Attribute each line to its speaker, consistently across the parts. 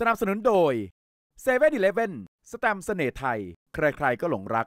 Speaker 1: สนับสนุนโดย7 e เ e ่ e อีเลฟเว่นสแตมเสน่ห์ไทย ใครๆก็หลงรัก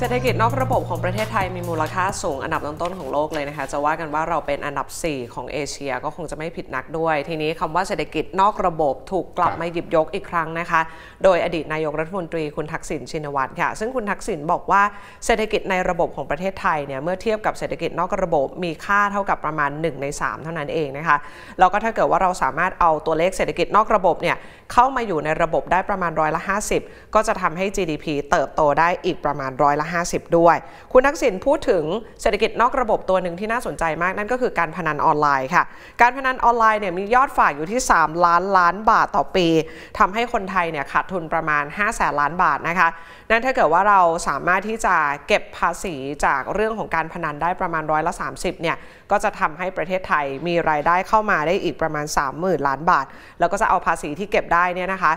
Speaker 2: เศรษฐกิจนอกระบบของประเทศไทยมีมูลค่าสูงอันดับต้นๆของโลกเลยนะคะจะว่ากันว่าเราเป็นอันดับ 4 ของเอเชียก็คงจะไม่ผิดนักด้วย ทีนี้คำว่าเศรษฐกิจนอกระบบถูกกลับมาหยิบยกอีกครั้งนะคะโดยอดีตนายกรัฐมนตรีคุณทักษิณชินวัตรค่ะซึ่งคุณทักษิณบอกว่าเศรษฐกิจในระบบของประเทศไทยเนี่ยเมื่อเทียบกับเศรษฐกิจนอกระบบมีค่าเท่ากับประมาณ1ใน3 เท่านั้นเองนะคะแล้วก็ถ้าเกิดว่าเราสามารถเอาตัวเลขเศรษฐกิจนอกระบบเนี่ยเข้ามาอยู่ในระบบได้ประมาณร้อยละ 50 ก็จะทำให้ GDP เติบโตได้อีกประมาณร้อยละ50ด้วย คุณทักษิณพูดถึงเศรษฐกิจนอกระบบตัวหนึ่งที่น่าสนใจมาก นั่นก็คือการพนันออนไลน์ค่ะ การพนันออนไลน์เนี่ยมียอดฝากอยู่ที่ 3 ล้านล้านบาทต่อปี ทำให้คนไทยเนี่ยขาดทุนประมาณ5แสนล้านบาทนะคะ นั่นถ้าเกิดว่าเราสามารถที่จะเก็บภาษีจากเรื่องของการพนันได้ประมาณร้อยละ 30เนี่ย ก็จะทำให้ประเทศไทยมีรายได้เข้ามาได้อีกประมาณ 30,000 ล้านบาท แล้วก็จะเอาภาษีที่เก็บได้เนี่ยนะคะ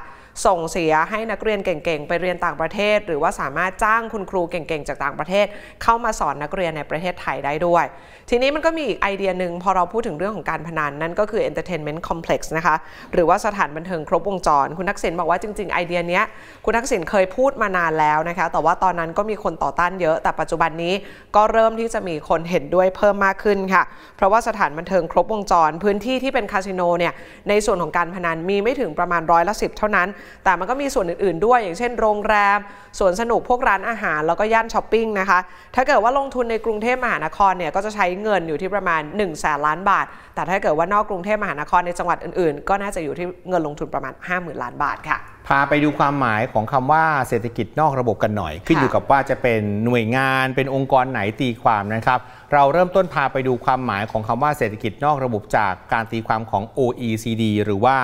Speaker 2: ส่งเสียให้นักเรียนเก่งๆไปเรียนต่างประเทศ หรือว่าสามารถจ้างคุณครูเเก่งๆจากต่างประเทศเข้ามาสอนนักเรียนในประเทศไทยได้ด้วย ทีนี้มันก็มีอีกไอเดียหนึ่งพอเราพูดถึงเรื่องของการพนันนั่นก็คือ entertainment complex นะคะหรือว่าสถานบันเทิงครบวงจร คุณทักษิณบอกว่าจริงๆ ไอเดียนี้คุณทักษิณเคยพูดมานานแล้วนะคะแต่ว่าตอนนั้นก็มีคนต่อต้านเยอะ แต่ปัจจุบันนี้ก็เริ่มที่จะมีคนเห็นด้วยเพิ่มมากขึ้นค่ะเพราะว่าสถานบันเทิงครบวงจร พื้นที่ที่เป็นคาสิโนเนี่ยในส่วนของการพนันมีไม่ถึงประมาณร้อยละสิบเท่านั้น แต่มันก็มีส่วนอื่น ๆด้วย อย่างเช่นโรงแรมสวนสนุกพวกร้านอาหารแล้วก็ย่านช้อปปิ้งนะคะ ถ้าเกิดว่าลงทุนในกรุงเทพมหานครเนี่ยก็จะใช้เงินอยู่ที่ประมาณ1นึ่งแสนล้านบาท แต่ถ้าเกิดว่านอกกรุงเทพมหานครในจังหวัดอื่นๆ ก็น่าจะอยู่ที่เงินลงทุนประมาณ 50,000 ล้านบาทค่ะ
Speaker 1: พาไปดูความหมายของคำว่าเศรษฐกิจนอกระบบกันหน่อย ขึ้นอยู่กับว่าจะเป็นหน่วยงาน เป็นองค์กรไหนตีความนะครับ เราเริ่มต้นพาไปดูความหมายของคำว่าเศรษฐกิจนอกระบบจากการตีความของ OECD หรือว่า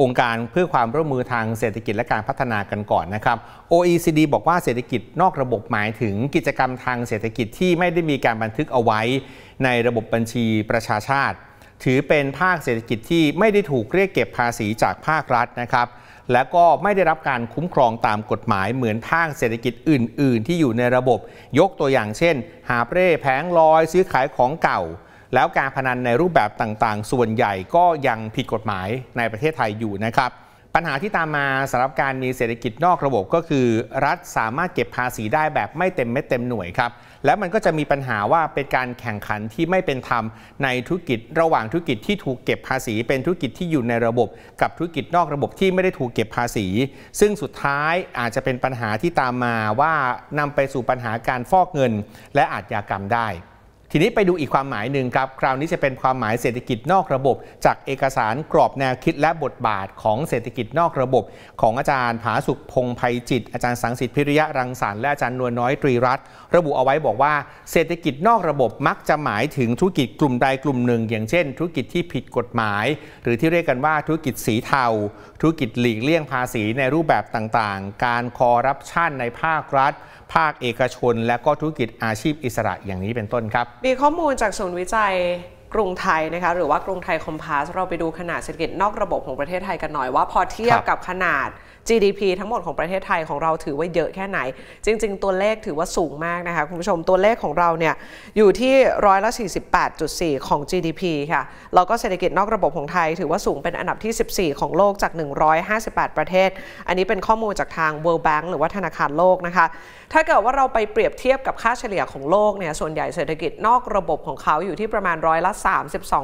Speaker 1: องค์การเพื่อความร่วมมือทางเศรษฐกิจและการพัฒนากันก่อนนะครับ OECD บอกว่าเศรษฐกิจนอกระบบหมายถึงกิจกรรมทางเศรษฐกิจที่ไม่ได้มีการบันทึกเอาไว้ ในระบบบัญชีประชาชาติ ถือเป็นภาคเศรษฐกิจที่ไม่ได้ถูกเรียกเก็บภาษีจากภาครัฐนะครับและก็ไม่ได้รับการคุ้มครองตามกฎหมายเหมือนภาคเศรษฐกิจอื่น ๆ ที่อยู่ในระบบ ยกตัวอย่างเช่น หาเปร่แผงลอยซื้อขายของเก่า แล้วการพนันในรูปแบบต่างๆ ส่วนใหญ่ก็ยังผิดกฎหมายในประเทศไทยอยู่นะครับปัญหาที่ตามมาสำหรับการมีเศรษฐกิจนอกระบบก็คือ รัฐสามารถเก็บภาษีได้แบบไม่เต็มเม็ดเต็มหน่วยครับ แล้วมันก็จะมีปัญหาว่าเป็นการแข่งขันที่ไม่เป็นธรรมในธุรกิจระหว่างธุรกิจที่ถูกเก็บภาษีเป็นธุรกิจที่อยู่ในระบบกับธุรกิจนอกระบบที่ไม่ได้ถูกเก็บภาษี ซึ่งสุดท้ายอาจจะเป็นปัญหาที่ตามมาว่านำไปสู่ปัญหาการฟอกเงินและอาชญากรรมได้ทีนี้ไปดูอีกความหมายหนึ่งครับ คราวนี้จะเป็นความหมายเศรษฐกิจนอกระบบ จากเอกสารกรอบแนวคิดและบทบาทของเศรษฐกิจนอกระบบ ของอาจารย์ผาสุขพงภัยจิตอาจารย์สังสิทธิพิริยะรังสรรค์และอาจารย์นวลน้อยตรีรัตน์ระบุเอาไว้บอกว่า เศรษฐกิจนอกระบบมักจะหมายถึงธุรกิจกลุ่มใดกลุ่มหนึ่ง อย่างเช่นธุรกิจที่ผิดกฎหมาย หรือที่เรียกกันว่าธุรกิจสีเทาธุรกิจหลีกเลี่ยงภาษีในรูปแบบต่างๆ การคอร์รัปชันในภาครัฐ ภาคเอกชน และก็ธุรกิจอาชีพอิสระอย่างนี้เป็นต้นครับ
Speaker 2: มีข้อมูลจากศูนย์วิจัยกรุงไทยนะคะหรือว่ากรุงไทยคอมพาส เราไปดูขนาดเศรษฐกิจนอกระบบของประเทศไทยกันหน่อยว่าพอเทียบกับขนาด GDP ทั้งหมดของประเทศไทยของเราถือว่าเยอะแค่ไหน จริงๆ ตัวเลขถือว่าสูงมากนะคะคุณผู้ชม ตัวเลขของเราเนี่ยอยู่ที่ร้อยละ 48.4 ของ GDP ค่ะแล้วก็เศรษฐกิจนอกระบบของไทยถือว่าสูงเป็นอันดับที่ 14 ของโลกจาก 158 ประเทศ อันนี้เป็นข้อมูลจากทาง World Bank หรือว่าธนาคารโลกนะคะถ้าเกิดว่าเราไปเปรียบเทียบกับค่าเฉลี่ยของโลกเนี่ย ส่วนใหญ่เศรษฐกิจนอกระบบของเขาอยู่ที่ประมาณร้อยละ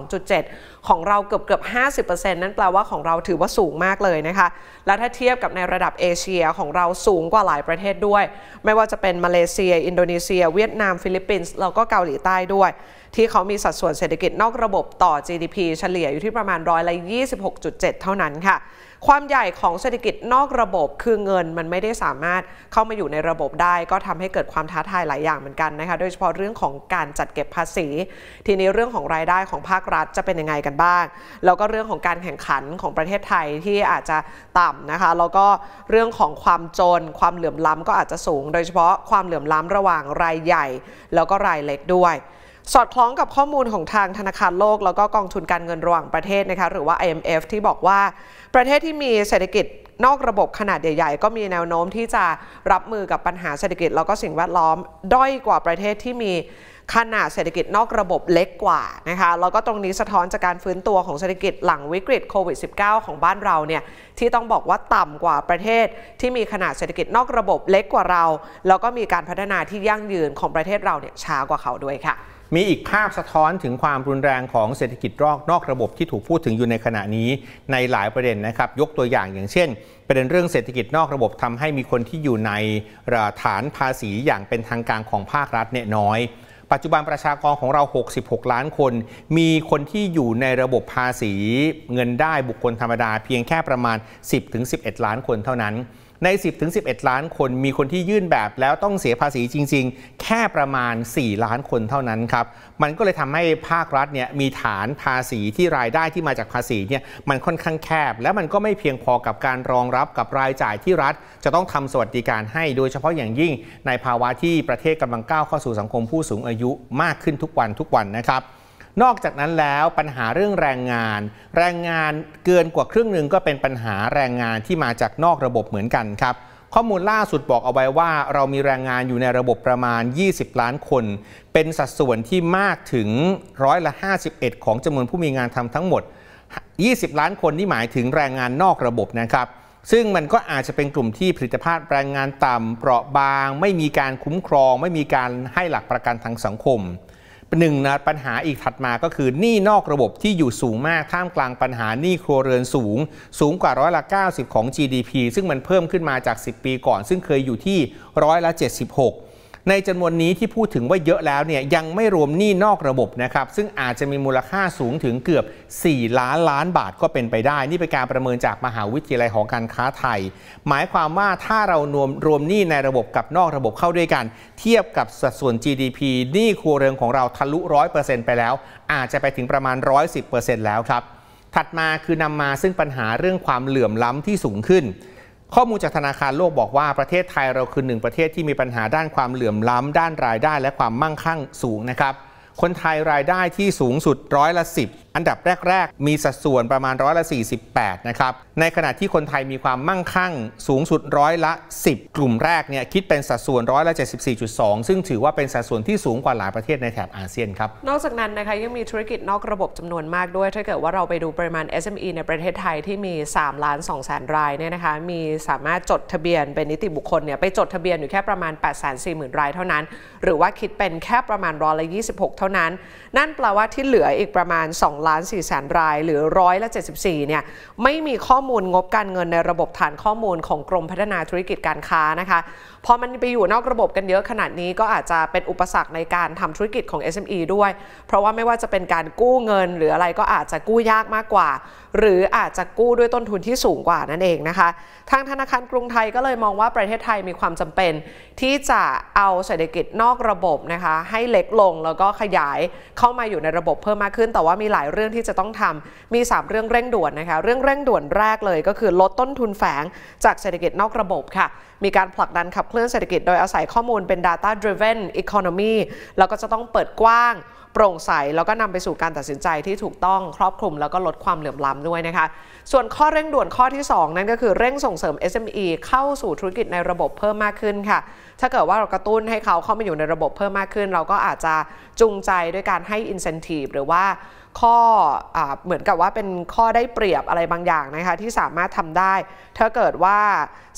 Speaker 2: 32.7 ของเราเกือบเกือบ50%นั่นแปลว่าของเราถือว่าสูงมากเลยนะคะ และถ้าเทียบกับในระดับเอเชียของเราสูงกว่าหลายประเทศด้วย ไม่ว่าจะเป็นมาเลเซีย อินโดนีเซีย เวียดนามฟิลิปปินส์แล้วก็เกาหลีใต้ด้วยที่เขามีสัดส่วนเศรษฐกิจนอกระบบต่อ GDP เฉลี่ยอยู่ที่ประมาณร้อยละ26.7 เท่านั้นค่ะ ความใหญ่ของเศรษฐกิจนอกระบบคือเงินมันไม่ได้สามารถเข้ามาอยู่ในระบบได้ ก็ทำให้เกิดความท้าทายหลายอย่างเหมือนกันนะคะ โดยเฉพาะเรื่องของการจัดเก็บภาษี ทีนี้เรื่องของรายได้ของภาครัฐจะเป็นยังไงกันบ้าง แล้วก็เรื่องของการแข่งขันของประเทศไทยที่อาจจะต่ำนะคะ แล้วก็เรื่องของความจน ความเหลื่อมล้ำก็อาจจะสูง โดยเฉพาะความเหลื่อมล้ำระหว่างรายใหญ่แล้วก็รายเล็กด้วยสอดคล้องกับข้อมูลของทางธนาคารโลก แล้วก็กองทุนการเงินระหว่างประเทศนะคะหรือว่า IMF ที่บอกว่า ประเทศที่มีเศรษฐกิจนอกระบบขนาดใหญ่ๆ ก็มีแนวโน้มที่จะรับมือกับปัญหาเศรษฐกิจแล้วก็สิ่งแวดล้อมด้อยกว่าประเทศที่มีขนาดเศรษฐกิจนอกระบบเล็กกว่านะคะแล้วก็ตรงนี้สะท้อนจากการฟื้นตัวของเศรษฐกิจหลังวิกฤตโควิด -19 ของบ้านเราเนี่ยที่ต้องบอกว่าต่ำกว่าประเทศ ที่มีขนาดเศรษฐกิจนอกระบบเล็กกว่าเรา แล้วก็มีการพัฒนาที่ยั่งยืนของประเทศเราเนี่ยช้ากว่าเขาด้วยค่ะมีอีก
Speaker 1: ภาพสะท้อนถึงความรุนแรงของเศรษฐกิจรอกนอกระบบที่ถูกพูดถึงอยู่ในขณะนี้ในหลายประเด็นนะครับยกตัวอย่างอย่างเช่นประเด็นเรื่องเศรษฐกิจนอกระบบทำให้มีคนที่อยู่ในฐานภาษีอย่างเป็นทางการของภาครัฐเนี่ยน้อย ปัจจุบันประชากรของเรา 66 ล้านคน มีคนที่อยู่ในระบบภาษีเงินได้บุคคลธรรมดา เพียงแค่ประมาณ 10-11 ล้านคนเท่านั้นใน 10-11 ล้านคน มีคนที่ยื่นแบบแล้วต้องเสียภาษีจริง ๆ แค่ประมาณ 4 ล้านคนเท่านั้นครับ มันก็เลยทำให้ภาครัฐเนี่ยมีฐานภาษีที่รายได้ที่มาจากภาษีเนี่ยมันค่อนข้างแคบ และมันก็ไม่เพียงพอกับการรองรับกับรายจ่ายที่รัฐ จะต้องทำสวัสดิการให้โดยเฉพาะอย่างยิ่งในภาวะที่ประเทศกำลังก้าวเข้าสู่สังคมผู้สูงอายุมากขึ้นทุกวันทุกวันนะครับนอกจากนั้นแล้วปัญหาเรื่องแรงงาน แรงงานเกินกว่าครึ่งหนึ่งก็เป็นปัญหาแรงงานที่มาจากนอกระบบเหมือนกันครับข้อมูลล่าสุดบอกเอาไว้ว่า เรามีแรงงานอยู่ในระบบประมาณ 20 ล้านคน เป็นสัดส่วนที่มากถึงร้อยละ51 ของจำนวนผู้มีงานทำทั้งหมด 20 ล้านคนนี่หมายถึงแรงงานนอกระบบนะครับ ซึ่งมันก็อาจจะเป็นกลุ่มที่ผลิตภาพแรงงานต่ำเปราะบาง ไม่มีการคุ้มครอง ไม่มีการให้หลักประกันทางสังคมหนึ่งนะปัญหาอีกถัดมาก็คือหนี้นอกระบบที่อยู่สูงมากท่ามกลางปัญหาหนี้ครัวเรือนสูง สูงกว่าร้อยละ90 ของ GDP ซึ่งมันเพิ่มขึ้นมาจาก 10 ปีก่อน ซึ่งเคยอยู่ที่ร้อยละ76ในจำนวนนี้ที่พูดถึงว่าเยอะแล้วเนี่ยยังไม่รวมหนี้นอกระบบนะครับซึ่งอาจจะมีมูลค่าสูงถึงเกือบ 4 ล้านล้านบาทก็เป็นไปได้ นี่ เป็นการประเมินจากมหาวิทยาลัยหอการค้าไทย หมายความว่าถ้าเรารวมรวมหนี้ในระบบกับนอกระบบเข้าด้วยกัน เทียบกับสัดส่วน GDP หนี้ครัวเรือนของเราทะลุ 100%ไปแล้ว อาจจะไปถึงประมาณ 110%แล้วครับถัดมาคือนำมาซึ่งปัญหาเรื่องความเหลื่อมล้ำที่สูงขึ้นข้อมูลจากธนาคารโลกบอกว่าประเทศไทยเราคือหนึ่งประเทศที่มีปัญหาด้านความเหลื่อมล้ำด้านรายได้และความมั่งคั่งสูงนะครับ คนไทยรายได้ที่สูงสุดร้อยละ10อันดับแรกๆ มีสัดส่วนประมาณร้อยละ48 นะครับ ในขณะที่คนไทยมีความมั่งคั่ง สูงสุดร้อยละ 10 กลุ่มแรกเนี่ยคิดเป็นสัดส่วนร้อยละ74.2 ซึ่งถือว่าเป็นสัดส่วนที่สูงกว่าหลายประเทศในแถบอาเซียนครับ
Speaker 2: นอกจากนั้นนะคะยังมีธุรกิจนอกระบบจำนวนมากด้วย ถ้าเกิดว่าเราไปดูปริมาณ SME ในประเทศไทยที่มี3ล้าน2แสนรายเนี่ยนะคะมีสามารถจดทะเบียนเป็นนิติบุคคลเนี่ยไปจดทะเบียนอยู่แค่ประมาณ8 4 0 0 0นรายเท่านั้นหรือว่าคิดเป็นแค่ประมาณร้อยละ26เท่านั้น นั่นแปลว่าที่เหลืออีกประมาณ 2ล้าน4แสนรายหรือร้อยละ74เนี่ยไม่มีข้อมูลงบการเงินในระบบฐานข้อมูลของกรมพัฒนาธุรกิจการค้านะคะพอมันไปอยู่นอกระบบกันเยอะขนาดนี้ก็อาจจะเป็นอุปสรรคในการทำธุรกิจของ SME ด้วย เพราะว่าไม่ว่าจะเป็นการกู้เงิน หรืออะไรก็อาจจะกู้ยากมากกว่า หรืออาจจะกู้ด้วยต้นทุนที่สูงกว่านั่นเองนะคะทางธนาคารกรุงไทยก็เลยมองว่าประเทศไทยมีความจำเป็น ที่จะเอาเศรษฐกิจนอกระบบนะคะให้เล็กลงแล้วก็ขยายเข้ามาอยู่ในระบบเพิ่มมากขึ้นแต่ว่ามีหลายเรื่องที่จะต้องทำมี 3 เรื่องเร่งด่วนนะคะ เรื่องเร่งด่วนแรกเลย ก็คือลดต้นทุนแฝงจากเศรษฐกิจนอกระบบค่ะ มีการผลักดันขับเคลื่อนเศรษฐกิจโดยอาศัยข้อมูลเป็น data driven economy แล้วก็จะต้องเปิดกว้างโปร่งใส แล้วก็นำไปสู่การตัดสินใจที่ถูกต้องครอบคลุม แล้วก็ลดความเหลื่อมล้าด้วยนะคะ ส่วนข้อเร่งด่วนข้อที่ 2 นั่นก็คือเร่งส่งเสริม SME เข้าสู่ธุรกิจในระบบเพิ่มมากขึ้นค่ะถ้าเกิดว่าเรากระตุ้นให้เขาเข้ามาอยู่ในระบบเพิ่มมากขึ้น เราก็อาจจะจูงใจด้วยการให้ incentive หรือว่าข้ออเหมือนกับว่าเป็นข้อได้เปรียบอะไรบางอย่างนะคะที่สามารถทำได้ถ้าเกิดว่า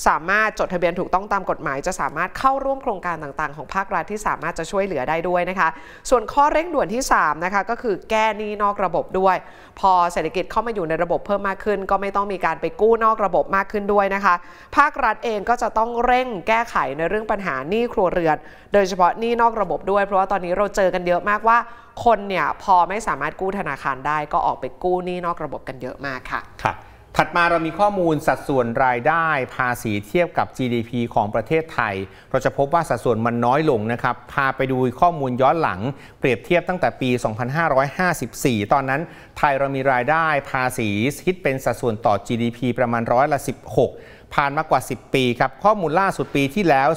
Speaker 2: สามารถจดทะเบียนถูกต้องตามกฎหมาย จะสามารถเข้าร่วมโครงการต่างๆ ของภาครัฐที่สามารถจะช่วยเหลือได้ด้วยนะคะส่วนข้อเร่งด่วนที่3นะคะก็คือแก้หนี้นอกระบบด้วย พอเศรษฐกิจเข้ามาอยู่ในระบบเพิ่มมากขึ้น ก็ไม่ต้องมีการไปกู้นอกระบบมากขึ้นด้วยนะคะภาครัฐเองก็จะต้องเร่งแก้ไขในเรื่องปัญหาาหนี้ครัวเรือน โดยเฉพาะหนี้นอกระบบด้วย เพราะว่าตอนนี้เราเจอกันเยอะมากว่า คนเนี่ยพอไม่สามารถกู้ธนาคารได้ ก็ออกไปกู้หนี้นอกระบบกันเยอะมากค่ะครับ
Speaker 1: ถัดมาเรามีข้อมูลสัดส่วนรายได้ ภาษีเทียบกับ GDP ของประเทศไทย เราจะพบว่าสัดส่วนมันน้อยลงนะครับ พาไปดูข้อมูลย้อนหลัง เปรียบเทียบตั้งแต่ปี 2554 ตอนนั้น ไทยเรามีรายได้ ภาษีคิดเป็นสัดส่วนต่อ GDP ประมาณร้อยละ16ผ่านมากว่า 10 ปีครับข้อมูลล่าสุดปีที่แล้ว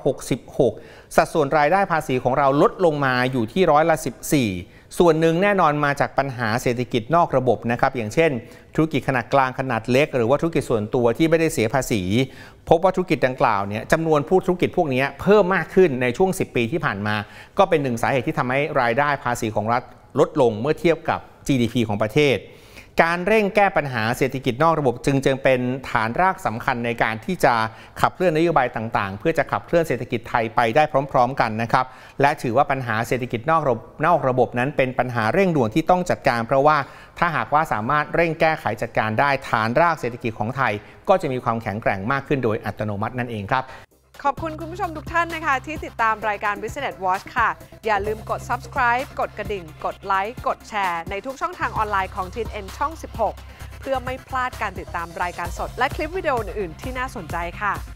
Speaker 1: 2,566 สัดส่วนรายได้ภาษีของเราลดลงมาอยู่ที่ร้อยละ 14 ส่วนหนึ่งแน่นอนมาจากปัญหาเศรษฐกิจนอกระบบนะครับอย่างเช่นธุรกิจขนาดกลางขนาดเล็ก หรือว่าธุรกิจส่วนตัวที่ไม่ได้เสียภาษี พบว่าธุรกิจดังกล่าวเนี่ยจำนวนผู้ธุรกิจพวกนี้เพิ่มมากขึ้นในช่วง 10 ปีที่ผ่านมา ก็เป็นหนึ่งสาเหตุที่ทำให้รายได้ภาษีของรัฐลดลงเมื่อเทียบกับ GDP ของประเทศการเร่งแก้ปัญหาเศรษฐกิจนอกระบบจึงจึงเป็นฐานรากสำคัญในการที่จะขับเคลื่อนนโยบายต่างๆ เพื่อจะขับเคลื่อนเศรษฐกิจไทยไปได้พร้อมๆกันนะครับ และถือว่าปัญหาเศรษฐกิจนอกระบบนอกระบบนั้น เป็นปัญหาเร่งด่วนที่ต้องจัดการ เพราะว่า ถ้าหากว่าสามารถเร่งแก้ไขจัดการได้ ฐานรากเศรษฐกิจของไทย ก็จะมีความแข็งแกร่งมากขึ้นโดยอัตโนมัตินั่นเองครับ
Speaker 2: ขอบคุณคุณผู้ชมทุกท่านนะคะที่ติดตามรายการ Business Watch ค่ะ อย่าลืมกด subscribe กดกระดิ่ง กดไลค์ กดแชร์ ในทุกช่องทางออนไลน์ของทีนเอ็นช่อง 16 เพื่อไม่พลาดการติดตามรายการสด และคลิปวิดีโออื่น ๆ ที่น่าสนใจค่ะ